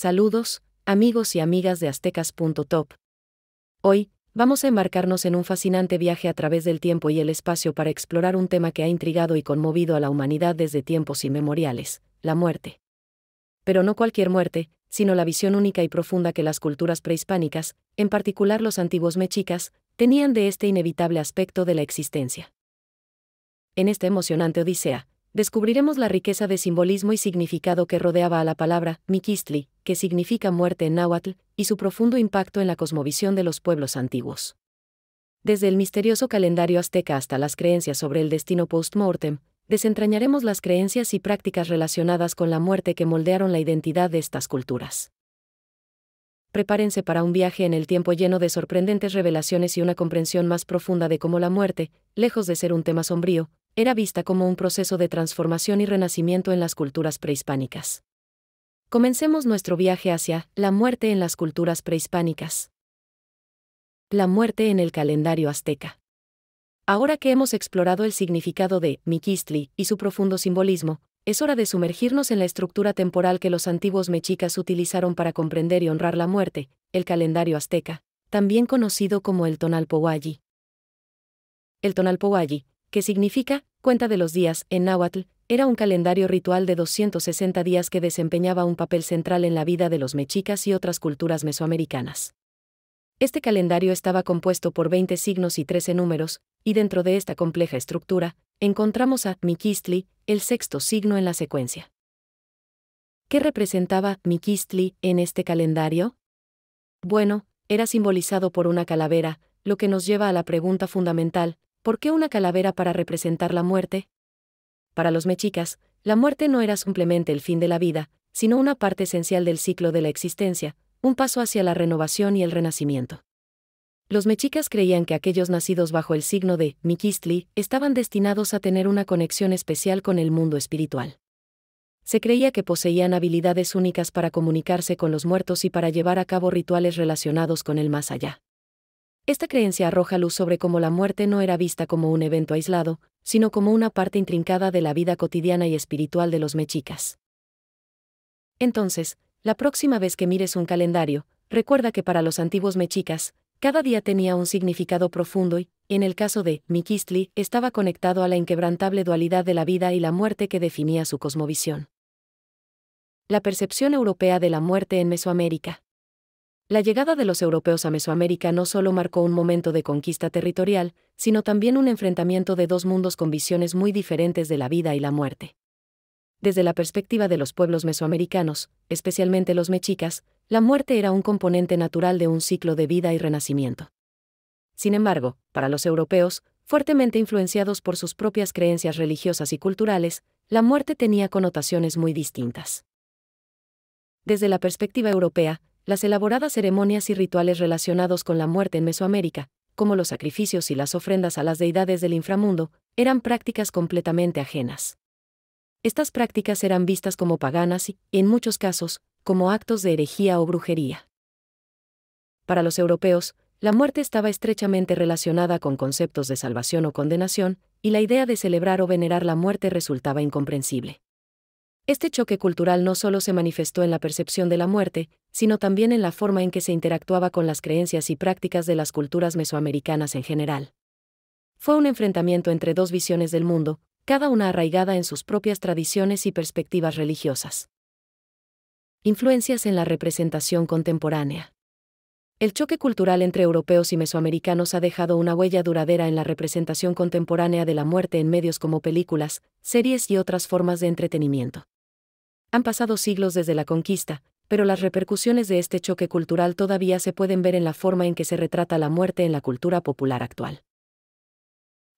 Saludos, amigos y amigas de aztecas.top. Hoy, vamos a embarcarnos en un fascinante viaje a través del tiempo y el espacio para explorar un tema que ha intrigado y conmovido a la humanidad desde tiempos inmemoriales, la muerte. Pero no cualquier muerte, sino la visión única y profunda que las culturas prehispánicas, en particular los antiguos mexicas, tenían de este inevitable aspecto de la existencia. En esta emocionante odisea, descubriremos la riqueza de simbolismo y significado que rodeaba a la palabra miquistli, que significa muerte en náhuatl, y su profundo impacto en la cosmovisión de los pueblos antiguos. Desde el misterioso calendario azteca hasta las creencias sobre el destino post-mortem, desentrañaremos las creencias y prácticas relacionadas con la muerte que moldearon la identidad de estas culturas. Prepárense para un viaje en el tiempo lleno de sorprendentes revelaciones y una comprensión más profunda de cómo la muerte, lejos de ser un tema sombrío, era vista como un proceso de transformación y renacimiento en las culturas prehispánicas. Comencemos nuestro viaje hacia la muerte en las culturas prehispánicas. La muerte en el calendario azteca. Ahora que hemos explorado el significado de Miquistli y su profundo simbolismo, es hora de sumergirnos en la estructura temporal que los antiguos mexicas utilizaron para comprender y honrar la muerte, el calendario azteca, también conocido como el Tonalpohualli. El Tonalpohualli, que significa cuenta de los días en náhuatl, era un calendario ritual de 260 días que desempeñaba un papel central en la vida de los mexicas y otras culturas mesoamericanas. Este calendario estaba compuesto por 20 signos y 13 números, y dentro de esta compleja estructura, encontramos a Miquistli, el sexto signo en la secuencia. ¿Qué representaba Miquistli en este calendario? Bueno, era simbolizado por una calavera, lo que nos lleva a la pregunta fundamental, ¿por qué una calavera para representar la muerte? Para los mexicas, la muerte no era simplemente el fin de la vida, sino una parte esencial del ciclo de la existencia, un paso hacia la renovación y el renacimiento. Los mexicas creían que aquellos nacidos bajo el signo de Miquistli estaban destinados a tener una conexión especial con el mundo espiritual. Se creía que poseían habilidades únicas para comunicarse con los muertos y para llevar a cabo rituales relacionados con el más allá. Esta creencia arroja luz sobre cómo la muerte no era vista como un evento aislado, sino como una parte intrincada de la vida cotidiana y espiritual de los mexicas. Entonces, la próxima vez que mires un calendario, recuerda que para los antiguos mexicas, cada día tenía un significado profundo y, en el caso de Miquistli, estaba conectado a la inquebrantable dualidad de la vida y la muerte que definía su cosmovisión. La percepción europea de la muerte en Mesoamérica. La llegada de los europeos a Mesoamérica no solo marcó un momento de conquista territorial, sino también un enfrentamiento de dos mundos con visiones muy diferentes de la vida y la muerte. Desde la perspectiva de los pueblos mesoamericanos, especialmente los mexicas, la muerte era un componente natural de un ciclo de vida y renacimiento. Sin embargo, para los europeos, fuertemente influenciados por sus propias creencias religiosas y culturales, la muerte tenía connotaciones muy distintas. Desde la perspectiva europea, las elaboradas ceremonias y rituales relacionados con la muerte en Mesoamérica, como los sacrificios y las ofrendas a las deidades del inframundo, eran prácticas completamente ajenas. Estas prácticas eran vistas como paganas y, en muchos casos, como actos de herejía o brujería. Para los europeos, la muerte estaba estrechamente relacionada con conceptos de salvación o condenación, y la idea de celebrar o venerar la muerte resultaba incomprensible. Este choque cultural no solo se manifestó en la percepción de la muerte, sino también en la forma en que se interactuaba con las creencias y prácticas de las culturas mesoamericanas en general. Fue un enfrentamiento entre dos visiones del mundo, cada una arraigada en sus propias tradiciones y perspectivas religiosas. Influencias en la representación contemporánea. El choque cultural entre europeos y mesoamericanos ha dejado una huella duradera en la representación contemporánea de la muerte en medios como películas, series y otras formas de entretenimiento. Han pasado siglos desde la conquista, pero las repercusiones de este choque cultural todavía se pueden ver en la forma en que se retrata la muerte en la cultura popular actual.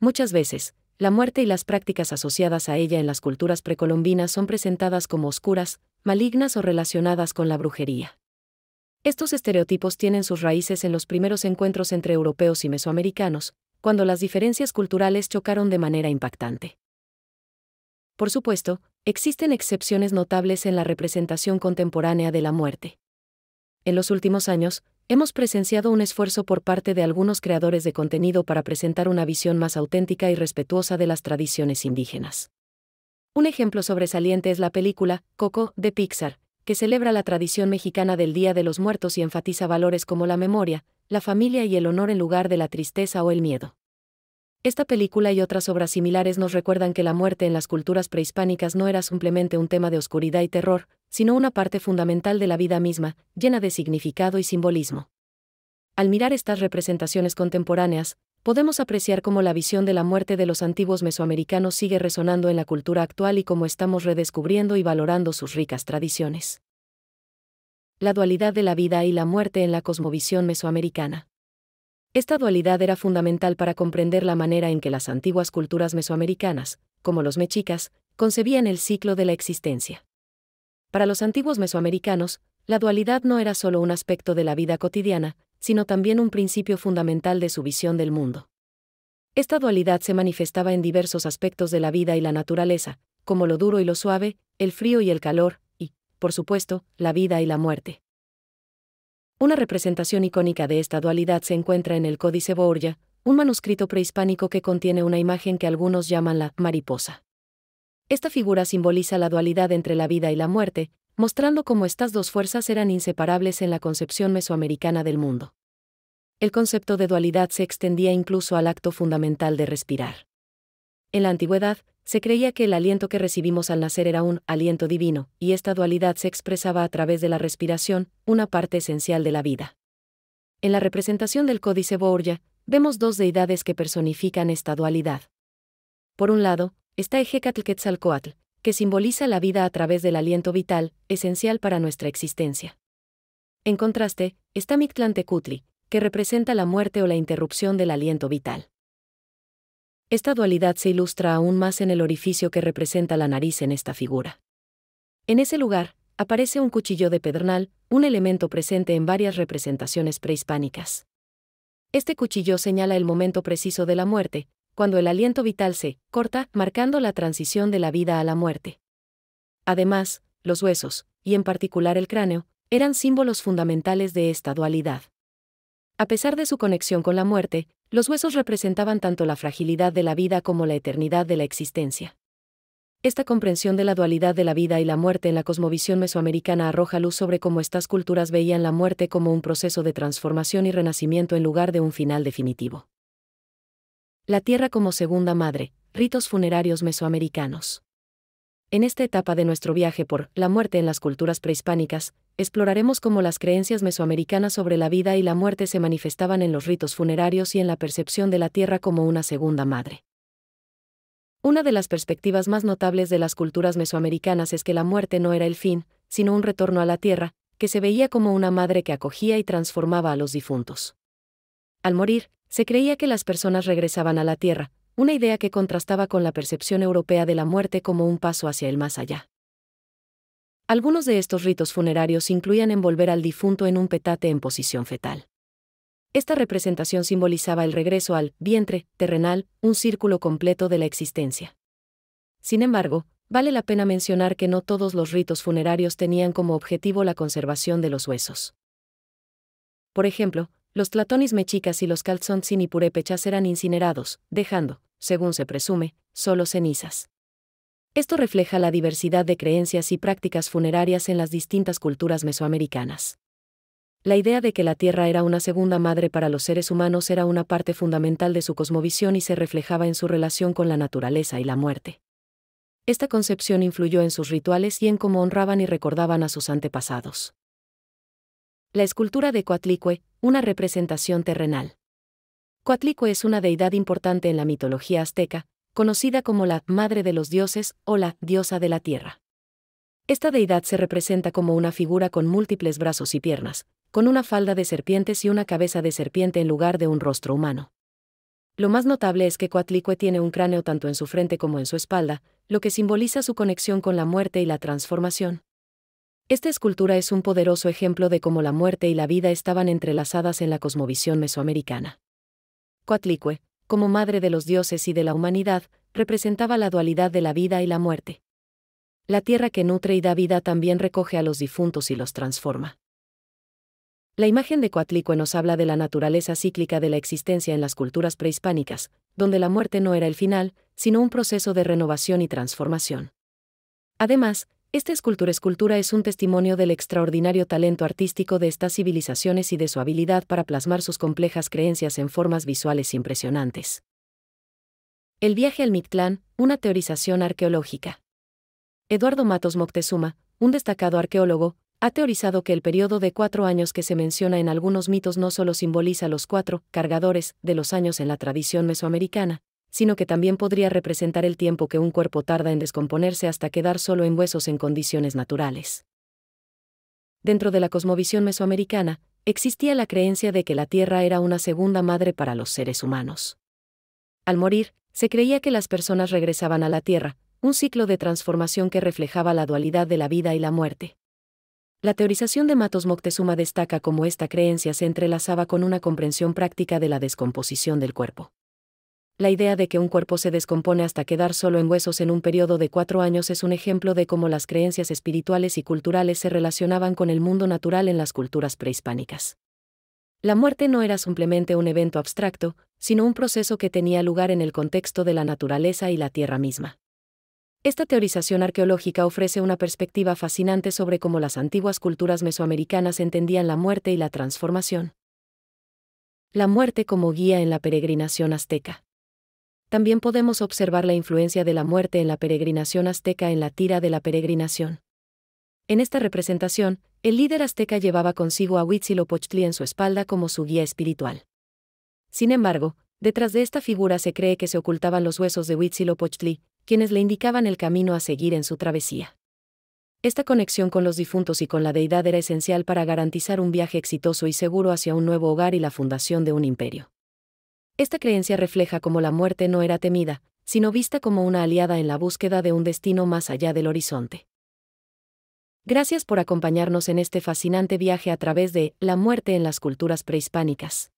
Muchas veces, la muerte y las prácticas asociadas a ella en las culturas precolombinas son presentadas como oscuras, malignas o relacionadas con la brujería. Estos estereotipos tienen sus raíces en los primeros encuentros entre europeos y mesoamericanos, cuando las diferencias culturales chocaron de manera impactante. Por supuesto, Existen excepciones notables en la representación contemporánea de la muerte. En los últimos años, hemos presenciado un esfuerzo por parte de algunos creadores de contenido para presentar una visión más auténtica y respetuosa de las tradiciones indígenas. Un ejemplo sobresaliente es la película Coco de Pixar, que celebra la tradición mexicana del Día de los Muertos y enfatiza valores como la memoria, la familia y el honor en lugar de la tristeza o el miedo. Esta película y otras obras similares nos recuerdan que la muerte en las culturas prehispánicas no era simplemente un tema de oscuridad y terror, sino una parte fundamental de la vida misma, llena de significado y simbolismo. Al mirar estas representaciones contemporáneas, podemos apreciar cómo la visión de la muerte de los antiguos mesoamericanos sigue resonando en la cultura actual y cómo estamos redescubriendo y valorando sus ricas tradiciones. La dualidad de la vida y la muerte en la cosmovisión mesoamericana. Esta dualidad era fundamental para comprender la manera en que las antiguas culturas mesoamericanas, como los mexicas, concebían el ciclo de la existencia. Para los antiguos mesoamericanos, la dualidad no era solo un aspecto de la vida cotidiana, sino también un principio fundamental de su visión del mundo. Esta dualidad se manifestaba en diversos aspectos de la vida y la naturaleza, como lo duro y lo suave, el frío y el calor, y, por supuesto, la vida y la muerte. Una representación icónica de esta dualidad se encuentra en el Códice Borgia, un manuscrito prehispánico que contiene una imagen que algunos llaman la mariposa. Esta figura simboliza la dualidad entre la vida y la muerte, mostrando cómo estas dos fuerzas eran inseparables en la concepción mesoamericana del mundo. El concepto de dualidad se extendía incluso al acto fundamental de respirar. En la antigüedad, se creía que el aliento que recibimos al nacer era un aliento divino, y esta dualidad se expresaba a través de la respiración, una parte esencial de la vida. En la representación del Códice Borja, vemos dos deidades que personifican esta dualidad. Por un lado, está Ejecatl Quetzalcoatl, que simboliza la vida a través del aliento vital, esencial para nuestra existencia. En contraste, está Mictlantecutli, que representa la muerte o la interrupción del aliento vital. Esta dualidad se ilustra aún más en el orificio que representa la nariz en esta figura. En ese lugar, aparece un cuchillo de pedernal, un elemento presente en varias representaciones prehispánicas. Este cuchillo señala el momento preciso de la muerte, cuando el aliento vital se corta, marcando la transición de la vida a la muerte. Además, los huesos, y en particular el cráneo, eran símbolos fundamentales de esta dualidad. A pesar de su conexión con la muerte, los huesos representaban tanto la fragilidad de la vida como la eternidad de la existencia. Esta comprensión de la dualidad de la vida y la muerte en la cosmovisión mesoamericana arroja luz sobre cómo estas culturas veían la muerte como un proceso de transformación y renacimiento en lugar de un final definitivo. La tierra como segunda madre, ritos funerarios mesoamericanos. En esta etapa de nuestro viaje por la muerte en las culturas prehispánicas, exploraremos cómo las creencias mesoamericanas sobre la vida y la muerte se manifestaban en los ritos funerarios y en la percepción de la tierra como una segunda madre. Una de las perspectivas más notables de las culturas mesoamericanas es que la muerte no era el fin, sino un retorno a la tierra, que se veía como una madre que acogía y transformaba a los difuntos. Al morir, se creía que las personas regresaban a la tierra, una idea que contrastaba con la percepción europea de la muerte como un paso hacia el más allá. Algunos de estos ritos funerarios incluían envolver al difunto en un petate en posición fetal. Esta representación simbolizaba el regreso al vientre terrenal, un círculo completo de la existencia. Sin embargo, vale la pena mencionar que no todos los ritos funerarios tenían como objetivo la conservación de los huesos. Por ejemplo, los tlatonis mechicas y los y eran incinerados, dejando, según se presume, solo cenizas. Esto refleja la diversidad de creencias y prácticas funerarias en las distintas culturas mesoamericanas. La idea de que la Tierra era una segunda madre para los seres humanos era una parte fundamental de su cosmovisión y se reflejaba en su relación con la naturaleza y la muerte. Esta concepción influyó en sus rituales y en cómo honraban y recordaban a sus antepasados. La escultura de Coatlicue, una representación terrenal. Coatlicue es una deidad importante en la mitología azteca, conocida como la Madre de los Dioses o la Diosa de la Tierra. Esta deidad se representa como una figura con múltiples brazos y piernas, con una falda de serpientes y una cabeza de serpiente en lugar de un rostro humano. Lo más notable es que Coatlicue tiene un cráneo tanto en su frente como en su espalda, lo que simboliza su conexión con la muerte y la transformación. Esta escultura es un poderoso ejemplo de cómo la muerte y la vida estaban entrelazadas en la cosmovisión mesoamericana. Coatlicue, como madre de los dioses y de la humanidad, representaba la dualidad de la vida y la muerte. La tierra que nutre y da vida también recoge a los difuntos y los transforma. La imagen de Coatlicue nos habla de la naturaleza cíclica de la existencia en las culturas prehispánicas, donde la muerte no era el final, sino un proceso de renovación y transformación. Además, esta escultura escultura es un testimonio del extraordinario talento artístico de estas civilizaciones y de su habilidad para plasmar sus complejas creencias en formas visuales impresionantes. El viaje al Mictlán, una teorización arqueológica. Eduardo Matos Moctezuma, un destacado arqueólogo, ha teorizado que el periodo de cuatro años que se menciona en algunos mitos no solo simboliza los cuatro cargadores de los años en la tradición mesoamericana, sino que también podría representar el tiempo que un cuerpo tarda en descomponerse hasta quedar solo en huesos en condiciones naturales. Dentro de la cosmovisión mesoamericana, existía la creencia de que la Tierra era una segunda madre para los seres humanos. Al morir, se creía que las personas regresaban a la Tierra, un ciclo de transformación que reflejaba la dualidad de la vida y la muerte. La teorización de Matos Moctezuma destaca cómo esta creencia se entrelazaba con una comprensión práctica de la descomposición del cuerpo. La idea de que un cuerpo se descompone hasta quedar solo en huesos en un periodo de cuatro años es un ejemplo de cómo las creencias espirituales y culturales se relacionaban con el mundo natural en las culturas prehispánicas. La muerte no era simplemente un evento abstracto, sino un proceso que tenía lugar en el contexto de la naturaleza y la tierra misma. Esta teorización arqueológica ofrece una perspectiva fascinante sobre cómo las antiguas culturas mesoamericanas entendían la muerte y la transformación. La muerte como guía en la peregrinación azteca también podemos observar la influencia de la muerte en la peregrinación azteca en la tira de la peregrinación. En esta representación, el líder azteca llevaba consigo a Huitzilopochtli en su espalda como su guía espiritual. Sin embargo, detrás de esta figura se cree que se ocultaban los huesos de Huitzilopochtli, quienes le indicaban el camino a seguir en su travesía. Esta conexión con los difuntos y con la deidad era esencial para garantizar un viaje exitoso y seguro hacia un nuevo hogar y la fundación de un imperio. Esta creencia refleja cómo la muerte no era temida, sino vista como una aliada en la búsqueda de un destino más allá del horizonte. Gracias por acompañarnos en este fascinante viaje a través de La muerte en las culturas prehispánicas.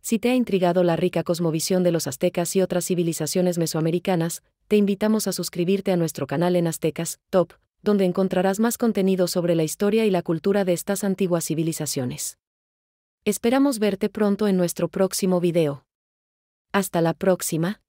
Si te ha intrigado la rica cosmovisión de los aztecas y otras civilizaciones mesoamericanas, te invitamos a suscribirte a nuestro canal en Aztecas, Top, donde encontrarás más contenido sobre la historia y la cultura de estas antiguas civilizaciones. Esperamos verte pronto en nuestro próximo video. Hasta la próxima.